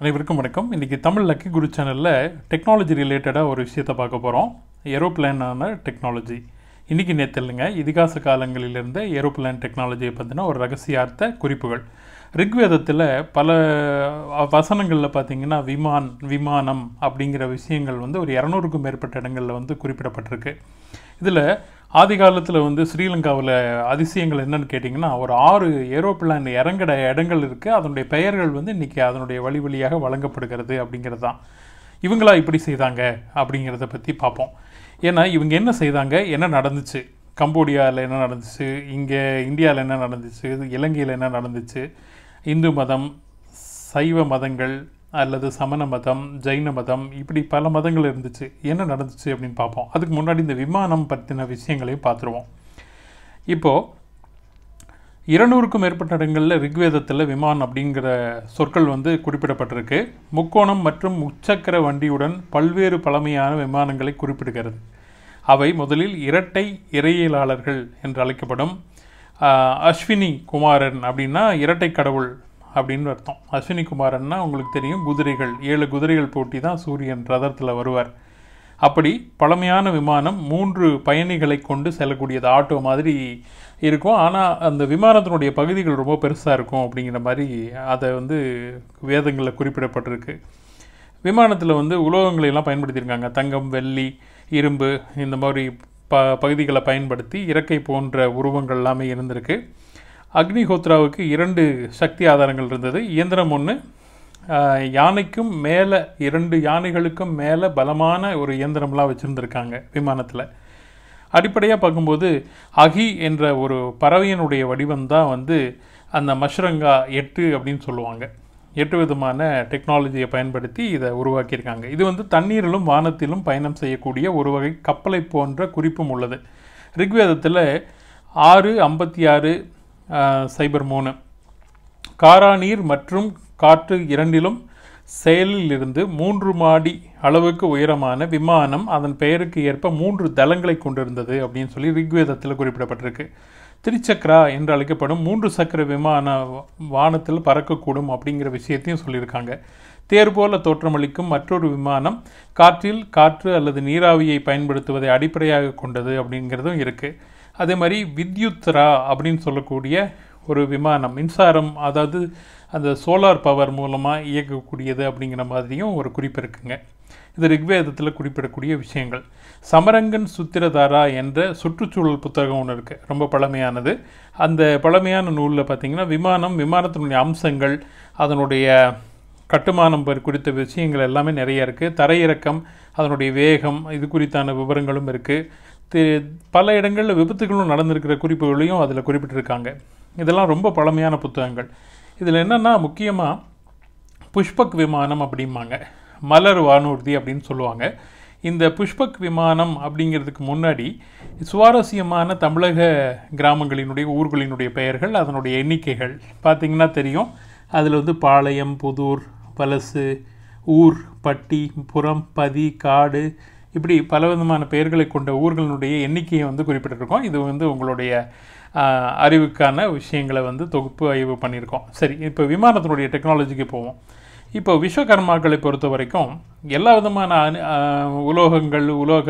அனைவருக்கும் வணக்கம் இன்றைக்கி தமிழ் லக்கி குரு சேனலில் டெக்னாலஜி ரிலேட்டடாக ஒரு விஷயத்தை பார்க்க போகிறோம் ஏரோப்ளேனான டெக்னாலஜி இன்றைக்கி நேற்று இல்லைங்க இதிகாச காலங்களிலிருந்து ஏரோப்ளேன் டெக்னாலஜியை பற்றின ஒரு ரகசியார்த்த குறிப்புகள் ரிக்வேதத்தில் பல வசனங்களில் பார்த்திங்கன்னா விமான் விமானம் அப்படிங்கிற விஷயங்கள் வந்து ஒரு இரநூறுக்கும் மேற்பட்ட இடங்களில் வந்து குறிப்பிடப்பட்டிருக்கு இதில் ஆதி காலத்தில் வந்து ஸ்ரீலங்காவில் அதிசயங்கள் என்னன்னு கேட்டிங்கன்னா ஒரு ஆறு ஏரோப்ளான் இறங்கிட இடங்கள் இருக்குது அதனுடைய பெயர்கள் வந்து இன்றைக்கி அதனுடைய வழி வழியாக வழங்கப்படுகிறது அப்படிங்கிறது தான் இவங்களா இப்படி செய்தாங்க அப்படிங்கிறத பற்றி பார்ப்போம் ஏன்னா இவங்க என்ன செய்தாங்க என்ன நடந்துச்சு கம்போடியாவில் என்ன நடந்துச்சு இங்கே இந்தியாவில் என்ன நடந்துச்சு இலங்கையில் என்ன நடந்துச்சு இந்து மதம் சைவ மதங்கள் அல்லது சமண மதம் ஜெயின மதம் இப்படி பல மதங்கள் இருந்துச்சு என்ன நடந்துச்சு அப்படின்னு பார்ப்போம் அதுக்கு முன்னாடி இந்த விமானம் பற்றின விஷயங்களையும் பார்த்துருவோம் இப்போது இருநூறுக்கும் மேற்பட்ட இடங்களில் ரிக்வேதத்தில் விமானம் அப்படிங்கிற சொற்கள் வந்து குறிப்பிடப்பட்டிருக்கு முக்கோணம் மற்றும் முச்சக்கர வண்டியுடன் பல்வேறு பழமையான விமானங்களை குறிப்பிடுகிறது அவை முதலில் இரட்டை இறையியலாளர்கள் என்று அழைக்கப்படும் அஸ்வினி குமாரன் அப்படின்னா இரட்டை கடவுள் அப்படின்னு அர்த்தம் அஸ்வினி குமாரன்னா உங்களுக்கு தெரியும் குதிரைகள் ஏழு குதிரைகள் போட்டி தான் சூரியன் ரதத்தில் வருவார் அப்படி பழமையான விமானம் மூன்று பயணிகளை கொண்டு செல்லக்கூடியது ஆட்டோ மாதிரி இருக்கும் ஆனால் அந்த விமானத்தினுடைய பகுதிகள் ரொம்ப பெருசாக இருக்கும் அப்படிங்கிற மாதிரி அதை வந்து வேதங்களில் குறிப்பிடப்பட்டிருக்கு விமானத்தில் வந்து உலோகங்களை எல்லாம் பயன்படுத்தியிருக்காங்க தங்கம் வெள்ளி இரும்பு இந்த மாதிரி ப பகுதிகளை பயன்படுத்தி இறக்கை போன்ற உருவங்கள் எல்லாமே இருந்திருக்கு அக்னிஹோத்ராவுக்கு இரண்டு சக்தி ஆதாரங்கள் இருந்தது இயந்திரம் ஒன்று யானைக்கும் மேலே இரண்டு யானைகளுக்கும் மேலே பலமான ஒரு இயந்திரம்லாம் வச்சுருந்துருக்காங்க விமானத்தில் அடிப்படையாக பார்க்கும்போது அகி என்ற ஒரு பறவையினுடைய வடிவம் தான் வந்து அந்த மஷ்ரங்கா எட்டு அப்படின்னு சொல்லுவாங்க எட்டு விதமான டெக்னாலஜியை பயன்படுத்தி இதை உருவாக்கியிருக்காங்க இது வந்து தண்ணீரிலும் வானத்திலும் பயணம் செய்யக்கூடிய ஒரு வகை கப்பலை போன்ற குறிப்பும் உள்ளது ரிக்வேதத்தில் ஆறு ஐம்பத்தி ஆறு சைபர் மோனு காராநீர் மற்றும் காற்று இரண்டிலும் செயலில் இருந்து மூன்று மாடி அளவுக்கு உயரமான விமானம் அதன் பெயருக்கு ஏற்ப மூன்று தளங்களை கொண்டிருந்தது அப்படின்னு சொல்லி ரிக்வேதத்தில் குறிப்பிடப்பட்டிருக்கு திரிச்சக்ரா என்று அழைக்கப்படும் மூன்று சக்கர விமான வானத்தில் பறக்கக்கூடும் அப்படிங்கிற விஷயத்தையும் சொல்லியிருக்காங்க தேர் போல தோற்றமளிக்கும் மற்றொரு விமானம் காற்றில் காற்று அல்லது நீராவியை பயன்படுத்துவதை அடிப்படையாக கொண்டது அப்படிங்கிறதும் இருக்குது அதே மாதிரி வித்யுத்ரா அப்படின்னு சொல்லக்கூடிய ஒரு விமானம் மின்சாரம் அதாவது அந்த சோலார் பவர் மூலமாக இயக்கக்கூடியது அப்படிங்கிற மாதிரியும் ஒரு குறிப்பு இருக்குங்க இது ரிக்வேதத்தில் குறிப்பிடக்கூடிய விஷயங்கள் சமரங்கன் சுத்திரதாரா என்ற சுற்றுச்சூழல் புத்தகம் ஒன்று இருக்குது ரொம்ப பழமையானது அந்த பழமையான நூலில் பார்த்திங்கன்னா விமானம் விமானத்தினுடைய அம்சங்கள் அதனுடைய கட்டுமானம் குறித்த விஷயங்கள் எல்லாமே நிறைய இருக்குது தரையிறக்கம் அதனுடைய வேகம் இது குறித்தான விவரங்களும் இருக்குது பல இடங்களில் விபத்துகளும் நடந்திருக்கிற குறிப்புகளையும் அதில் குறிப்பிட்டிருக்காங்க இதெல்லாம் ரொம்ப பழமையான புத்தகங்கள் இதில் என்னென்னா முக்கியமாக புஷ்பக் விமானம் அப்படிம்பாங்க மலர் வானூர்தி அப்படின்னு சொல்லுவாங்க இந்த புஷ்பக் விமானம் அப்படிங்கிறதுக்கு முன்னாடி சுவாரஸ்யமான தமிழக கிராமங்களினுடைய ஊர்களினுடைய பெயர்கள் அதனுடைய எண்ணிக்கைகள் பார்த்திங்கன்னா தெரியும் அதில் வந்து பாளையம் புதூர் பலசு ஊர் பட்டி புறம் பதி காடு இப்படி பலவிதமான பெயர்களை கொண்ட ஊர்களினுடைய எண்ணிக்கையை வந்து குறிப்பிட்டிருக்கோம் இது வந்து உங்களுடைய அறிவுக்கான விஷயங்களை வந்து தொகுப்பு ஆய்வு பண்ணியிருக்கோம் சரி இப்போ விமானத்தினுடைய டெக்னாலஜிக்கு போவோம் இப்போ விஸ்வகர்மாக்களை பொறுத்த வரைக்கும் எல்லா விதமான உலோகங்கள் உலோக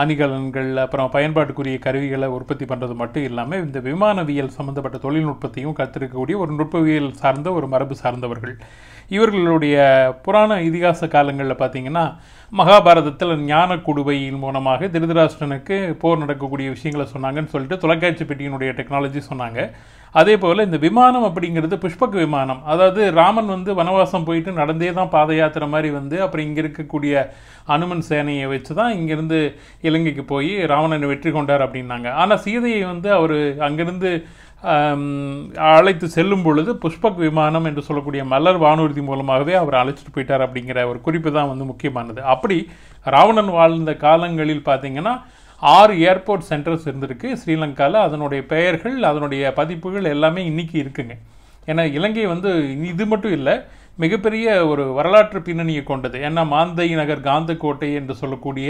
அணிகலன்கள் அப்புறம் பயன்பாட்டுக்குரிய கருவிகளை உற்பத்தி பண்ணுறது மட்டும் இல்லாமல் இந்த விமானவியல் சம்மந்தப்பட்ட தொழில்நுட்பத்தையும் கற்றிருக்கக்கூடிய ஒரு நுட்பவியல் சார்ந்த ஒரு மரபு சார்ந்தவர்கள் இவர்களுடைய புராண இதிகாச காலங்களில் பார்த்தீங்கன்னா மகாபாரதத்தில் ஞான குடுவையின் மூலமாக திருதராஷ்டனுக்கு போர் நடக்கக்கூடிய விஷயங்களை சொன்னாங்கன்னு சொல்லிட்டு தொலைக்காட்சி பெட்டியினுடைய டெக்னாலஜி சொன்னாங்க அதே போல் இந்த விமானம் அப்படிங்கிறது புஷ்பக் விமானம் அதாவது ராமன் வந்து வனவாசம் போயிட்டு நடந்தே தான் பாத யாத்திரை மாதிரி வந்து அப்புறம் இங்கே இருக்கக்கூடிய அனுமன் சேனையை வச்சு தான் இங்கேருந்து இலங்கைக்கு போய் ராவணனை வெற்றி கொண்டார் அப்படின்னாங்க ஆனால் சீதையை வந்து அவர் அங்கேருந்து அழைத்து செல்லும் பொழுது புஷ்பக் விமானம் என்று சொல்லக்கூடிய மலர் வானூர்தி மூலமாகவே அவர் அழைச்சிட்டு போயிட்டார் அப்படிங்கிற ஒரு குறிப்பு தான் வந்து முக்கியமானது அப்படி ராவணன் வாழ்ந்த காலங்களில் பார்த்திங்கன்னா ஆறு ஏர்போர்ட் சென்டர்ஸ் இருந்திருக்கு ஸ்ரீலங்காவில் அதனுடைய பெயர்கள் அதனுடைய பதிப்புகள் எல்லாமே இன்றைக்கி இருக்குங்க ஏன்னா இலங்கை வந்து இது மட்டும் இல்லை மிகப்பெரிய ஒரு வரலாற்று பின்னணியை கொண்டது ஏன்னா மாந்தை நகர் காந்த கோட்டை என்று சொல்லக்கூடிய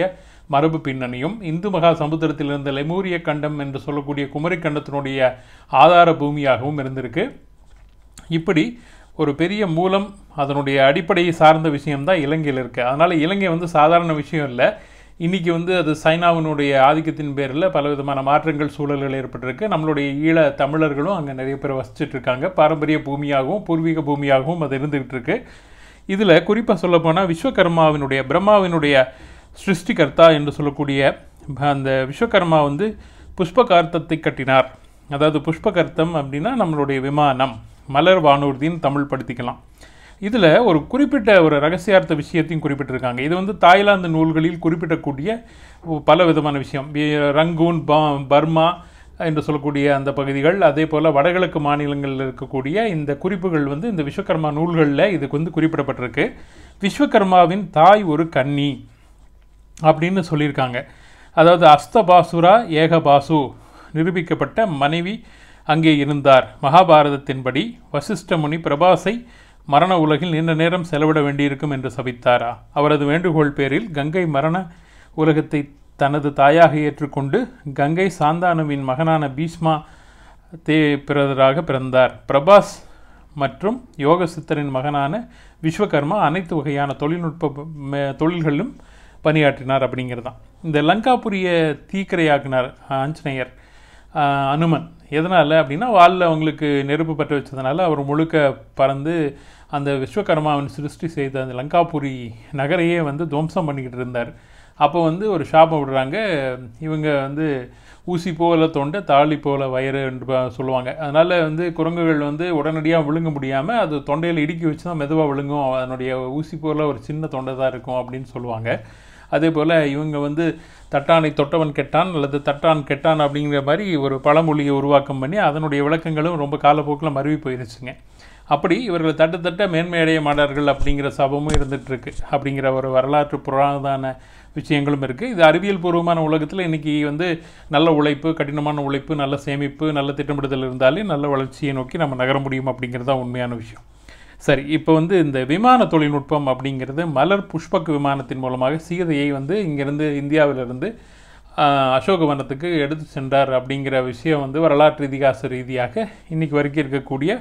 மரபு பின்னணியும் இந்து மகா சமுத்திரத்தில் இருந்த லெமூரிய கண்டம் என்று சொல்லக்கூடிய குமரி கண்டத்தினுடைய ஆதார பூமியாகவும் இருந்திருக்கு இப்படி ஒரு பெரிய மூலம் அதனுடைய அடிப்படையை சார்ந்த விஷயம்தான் இலங்கையில் இருக்குது அதனால் இலங்கை வந்து சாதாரண விஷயம் இல்லை இன்றைக்கி வந்து அது சைனாவினுடைய ஆதிக்கத்தின் பேரில் பலவிதமான மாற்றங்கள் சூழல்கள் ஏற்பட்டிருக்கு நம்மளுடைய ஈழ தமிழர்களும் அங்கே நிறைய பேர் இருக்காங்க பாரம்பரிய பூமியாகவும் பூர்வீக பூமியாகவும் அது இருந்துகிட்டு இருக்கு இதில் குறிப்பாக சொல்லப்போனால் விஸ்வகர்மாவினுடைய பிரம்மாவினுடைய சிருஷ்டிகர்த்தா என்று சொல்லக்கூடிய அந்த விஸ்வகர்மா வந்து புஷ்பகார்த்தத்தை கட்டினார் அதாவது புஷ்பகர்த்தம் அப்படின்னா நம்மளுடைய விமானம் மலர் வானூர்தின்னு தமிழ் படுத்திக்கலாம் இதில் ஒரு குறிப்பிட்ட ஒரு ரகசியார்த்த விஷயத்தையும் குறிப்பிட்டிருக்காங்க இது வந்து தாய்லாந்து நூல்களில் குறிப்பிடக்கூடிய பல விதமான விஷயம் ரங்கூன் பர்மா என்று சொல்லக்கூடிய அந்த பகுதிகள் அதே போல் வடகிழக்கு மாநிலங்களில் இருக்கக்கூடிய இந்த குறிப்புகள் வந்து இந்த விஸ்வகர்மா நூல்களில் இதுக்கு வந்து குறிப்பிடப்பட்டிருக்கு விஸ்வகர்மாவின் தாய் ஒரு கன்னி அப்படின்னு சொல்லியிருக்காங்க அதாவது அஸ்தபாசுரா ஏகபாசு நிரூபிக்கப்பட்ட மனைவி அங்கே இருந்தார் மகாபாரதத்தின்படி வசிஷ்டமுனி பிரபாசை மரண உலகில் நீண்ட நேரம் செலவிட வேண்டியிருக்கும் என்று சபித்தாரா அவரது வேண்டுகோள் பேரில் கங்கை மரண உலகத்தை தனது தாயாக ஏற்றுக்கொண்டு கங்கை சாந்தானுவின் மகனான பீஷ்மா தே பிறதராக பிறந்தார் பிரபாஸ் மற்றும் யோக சித்தரின் மகனான விஸ்வகர்மா அனைத்து வகையான தொழில்நுட்ப தொழில்களிலும் பணியாற்றினார் அப்படிங்கிறதான் இந்த லங்காபுரிய தீக்கரையாக்கினார் ஆஞ்சநேயர் அனுமன் எதனால் அப்படின்னா வாலில் அவங்களுக்கு நெருப்பு பற்ற வச்சதுனால அவர் முழுக்க பறந்து அந்த விஸ்வகர்மாவின் சிருஷ்டி செய்த அந்த லங்காபுரி நகரையே வந்து துவம்சம் பண்ணிக்கிட்டு இருந்தார் அப்போ வந்து ஒரு ஷாப்பை விடுறாங்க இவங்க வந்து ஊசி போல தொண்டை தாலி போல வயிறு என்று சொல்லுவாங்க அதனால் வந்து குரங்குகள் வந்து உடனடியாக விழுங்க முடியாமல் அது தொண்டையில் இடுக்கி வச்சு தான் மெதுவாக விழுங்கும் அதனுடைய ஊசி போகல ஒரு சின்ன தொண்டை தான் இருக்கும் அப்படின்னு சொல்லுவாங்க அதே போல் இவங்க வந்து தட்டானை தொட்டவன் கெட்டான் அல்லது தட்டான் கெட்டான் அப்படிங்கிற மாதிரி ஒரு பழமொழியை உருவாக்கம் பண்ணி அதனுடைய விளக்கங்களும் ரொம்ப காலப்போக்கில் மருவி போயிருச்சுங்க அப்படி இவர்கள் தட்டுத்தட்ட மேன்மையடைய மேன்மை மாட்டார்கள் அப்படிங்கிற சபமும் இருந்துகிட்ருக்கு அப்படிங்கிற ஒரு வரலாற்று புராதான விஷயங்களும் இருக்குது இது அறிவியல் பூர்வமான உலகத்தில் இன்றைக்கி வந்து நல்ல உழைப்பு கடினமான உழைப்பு நல்ல சேமிப்பு நல்ல திட்டமிடுதல் இருந்தாலே நல்ல வளர்ச்சியை நோக்கி நம்ம நகர முடியும் அப்படிங்கிறது தான் உண்மையான விஷயம் சரி இப்போ வந்து இந்த விமான தொழில்நுட்பம் அப்படிங்கிறது மலர் புஷ்பக் விமானத்தின் மூலமாக சீதையை வந்து இங்கேருந்து இந்தியாவிலிருந்து அசோகவனத்துக்கு எடுத்து சென்றார் அப்படிங்கிற விஷயம் வந்து வரலாற்று இதிகாச ரீதியாக இன்றைக்கி வரைக்கும் இருக்கக்கூடிய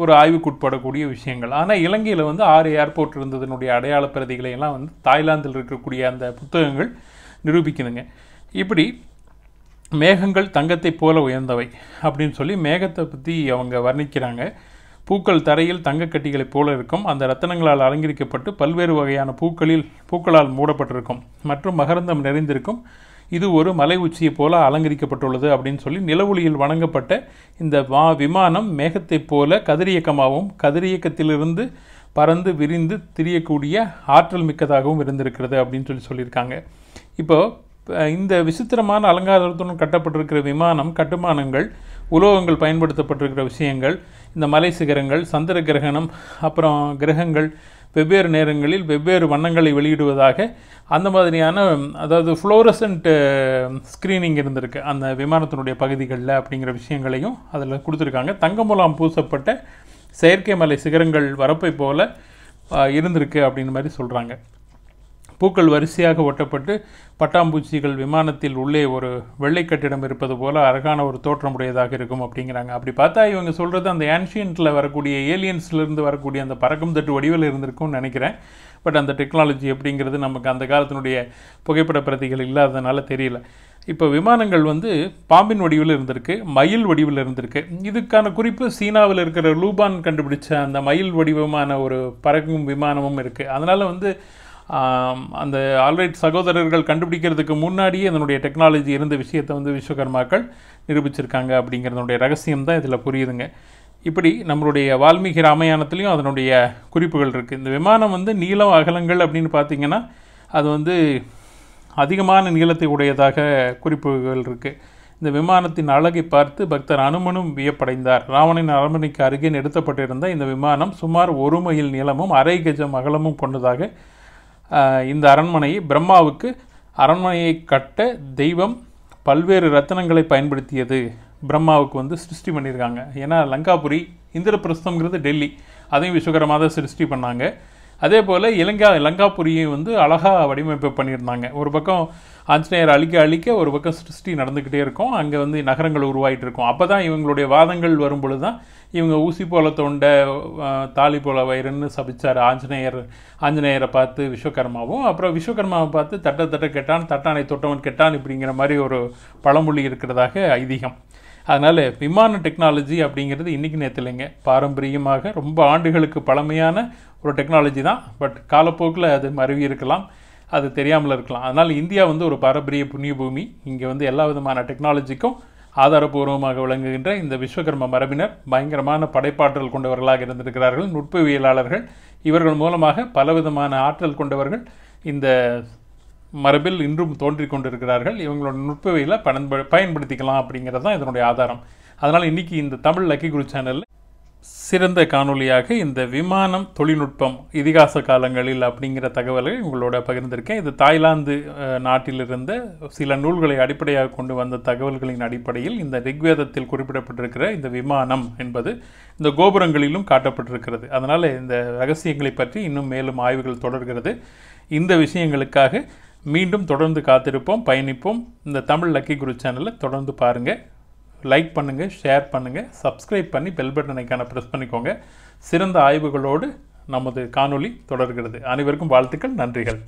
ஒரு ஆய்வுக்குட்படக்கூடிய விஷயங்கள் ஆனால் இலங்கையில் வந்து ஆறு ஏர்போர்ட் இருந்ததுனுடைய அடையாள பிரதிகளை எல்லாம் வந்து தாய்லாந்தில் இருக்கக்கூடிய அந்த புத்தகங்கள் நிரூபிக்கணுங்க இப்படி மேகங்கள் தங்கத்தை போல உயர்ந்தவை அப்படின்னு சொல்லி மேகத்தை பற்றி அவங்க வர்ணிக்கிறாங்க பூக்கள் தரையில் தங்கக்கட்டிகளைப் போல இருக்கும் அந்த ரத்தனங்களால் அலங்கரிக்கப்பட்டு பல்வேறு வகையான பூக்களில் பூக்களால் மூடப்பட்டிருக்கும் மற்றும் மகரந்தம் நிறைந்திருக்கும் இது ஒரு மலை உச்சியை போல அலங்கரிக்கப்பட்டுள்ளது அப்படின்னு சொல்லி நிலவொளியில் வணங்கப்பட்ட இந்த வா விமானம் மேகத்தைப் போல கதிரியக்கமாகவும் கதிரியக்கத்திலிருந்து பறந்து விரிந்து திரியக்கூடிய ஆற்றல் மிக்கதாகவும் இருந்திருக்கிறது அப்படின்னு சொல்லி சொல்லியிருக்காங்க இப்போ இந்த விசித்திரமான அலங்காரத்துடன் கட்டப்பட்டிருக்கிற விமானம் கட்டுமானங்கள் உலோகங்கள் பயன்படுத்தப்பட்டிருக்கிற விஷயங்கள் இந்த மலை சிகரங்கள் சந்திர கிரகணம் அப்புறம் கிரகங்கள் வெவ்வேறு நேரங்களில் வெவ்வேறு வண்ணங்களை வெளியிடுவதாக அந்த மாதிரியான அதாவது ஃப்ளோரசன்ட் ஸ்க்ரீனிங் இருந்திருக்கு அந்த விமானத்தினுடைய பகுதிகளில் அப்படிங்கிற விஷயங்களையும் அதில் கொடுத்துருக்காங்க மூலம் பூசப்பட்ட செயற்கை மலை சிகரங்கள் வரப்பை போல் இருந்திருக்கு அப்படின்னு மாதிரி சொல்கிறாங்க பூக்கள் வரிசையாக ஒட்டப்பட்டு பட்டாம்பூச்சிகள் விமானத்தில் உள்ளே ஒரு வெள்ளை கட்டிடம் இருப்பது போல அழகான ஒரு தோற்றமுடையதாக இருக்கும் அப்படிங்கிறாங்க அப்படி பார்த்தா இவங்க சொல்கிறது அந்த ஏன்ஷியன்ட்டில் வரக்கூடிய ஏலியன்ஸ்லேருந்து வரக்கூடிய அந்த பறக்கும் தட்டு வடிவில் இருந்திருக்கும்னு நினைக்கிறேன் பட் அந்த டெக்னாலஜி அப்படிங்கிறது நமக்கு அந்த காலத்தினுடைய புகைப்பட பிரதிகள் இல்லாததுனால தெரியல இப்போ விமானங்கள் வந்து பாம்பின் வடிவில் இருந்திருக்கு மயில் வடிவில் இருந்திருக்கு இதுக்கான குறிப்பு சீனாவில் இருக்கிற லூபான் கண்டுபிடிச்ச அந்த மயில் வடிவமான ஒரு பறக்கும் விமானமும் இருக்குது அதனால் வந்து அந்த ஆல்ரைட் சகோதரர்கள் கண்டுபிடிக்கிறதுக்கு முன்னாடியே அதனுடைய டெக்னாலஜி இருந்த விஷயத்தை வந்து விஸ்வகர்மாக்கள் நிரூபிச்சிருக்காங்க அப்படிங்கிறதனுடைய ரகசியம் தான் இதில் புரியுதுங்க இப்படி நம்மளுடைய வால்மீகி ராமாயணத்துலேயும் அதனுடைய குறிப்புகள் இருக்குது இந்த விமானம் வந்து நீளம் அகலங்கள் அப்படின்னு பார்த்திங்கன்னா அது வந்து அதிகமான நீளத்தை உடையதாக குறிப்புகள் இருக்குது இந்த விமானத்தின் அழகை பார்த்து பக்தர் அனுமனும் வியப்படைந்தார் ராவணின் அரண்மனைக்கு அருகே நிறுத்தப்பட்டிருந்த இந்த விமானம் சுமார் ஒரு மைல் நீளமும் அரை கஜம் அகலமும் கொண்டதாக இந்த அரண்மனையை பிரம்மாவுக்கு அரண்மனையை கட்ட தெய்வம் பல்வேறு ரத்தனங்களை பயன்படுத்தியது பிரம்மாவுக்கு வந்து சிருஷ்டி பண்ணியிருக்காங்க ஏன்னா லங்காபுரி இந்திரபிரஸ்தம்ங்கிறது டெல்லி அதையும் விஸ்வகரமாக தான் சிருஷ்டி பண்ணாங்க அதே போல் இலங்கா லங்காபுரியை வந்து அழகாக வடிவமைப்பு பண்ணியிருந்தாங்க ஒரு பக்கம் ஆஞ்சநேயர் அழிக்க அழிக்க ஒரு பக்கம் சிருஷ்டி நடந்துக்கிட்டே இருக்கும் அங்கே வந்து நகரங்கள் உருவாகிட்டு இருக்கும் அப்போ தான் இவங்களுடைய வாதங்கள் வரும்பொழுது தான் இவங்க ஊசி போல தொண்ட தாலி போல வயிறுன்னு சபிச்சார் ஆஞ்சநேயர் ஆஞ்சநேயரை பார்த்து விஸ்வகர்மாவும் அப்புறம் விஸ்வகர்மாவை பார்த்து தட்ட தட்ட கெட்டான் தட்டானை தொட்டவன் கெட்டான் இப்படிங்கிற மாதிரி ஒரு பழமொழி இருக்கிறதாக ஐதீகம் அதனால் விமான டெக்னாலஜி அப்படிங்கிறது இன்றைக்கி நேற்று இல்லைங்க பாரம்பரியமாக ரொம்ப ஆண்டுகளுக்கு பழமையான ஒரு டெக்னாலஜி தான் பட் காலப்போக்கில் அது மருவி இருக்கலாம் அது தெரியாமல் இருக்கலாம் அதனால் இந்தியா வந்து ஒரு பாரம்பரிய புண்ணிய பூமி இங்கே வந்து எல்லா விதமான டெக்னாலஜிக்கும் ஆதாரபூர்வமாக விளங்குகின்ற இந்த விஸ்வகர்ம மரபினர் பயங்கரமான படைப்பாற்றல் கொண்டவர்களாக இருந்திருக்கிறார்கள் நுட்பவியலாளர்கள் இவர்கள் மூலமாக பலவிதமான ஆற்றல் கொண்டவர்கள் இந்த மரபில் இன்றும் தோன்றிக் கொண்டிருக்கிறார்கள் இவங்களோட நுட்பவியலை பயன்படுத்திக்கலாம் அப்படிங்கிறது தான் இதனுடைய ஆதாரம் அதனால் இன்றைக்கி இந்த தமிழ் லக்கி குரு சேனலில் சிறந்த காணொலியாக இந்த விமானம் தொழில்நுட்பம் இதிகாச காலங்களில் அப்படிங்கிற தகவலை உங்களோட பகிர்ந்திருக்கேன் இது தாய்லாந்து நாட்டிலிருந்த சில நூல்களை அடிப்படையாக கொண்டு வந்த தகவல்களின் அடிப்படையில் இந்த ரிக்வேதத்தில் குறிப்பிடப்பட்டிருக்கிற இந்த விமானம் என்பது இந்த கோபுரங்களிலும் காட்டப்பட்டிருக்கிறது அதனால் இந்த ரகசியங்களை பற்றி இன்னும் மேலும் ஆய்வுகள் தொடர்கிறது இந்த விஷயங்களுக்காக மீண்டும் தொடர்ந்து காத்திருப்போம் பயணிப்போம் இந்த தமிழ் லக்கி குரு சேனலை தொடர்ந்து பாருங்கள் லைக் பண்ணுங்கள் ஷேர் பண்ணுங்கள் சப்ஸ்கிரைப் பண்ணி பெல் பட்டனைக்கான ப்ரெஸ் பண்ணிக்கோங்க சிறந்த ஆய்வுகளோடு நமது காணொளி தொடர்கிறது அனைவருக்கும் வாழ்த்துக்கள் நன்றிகள்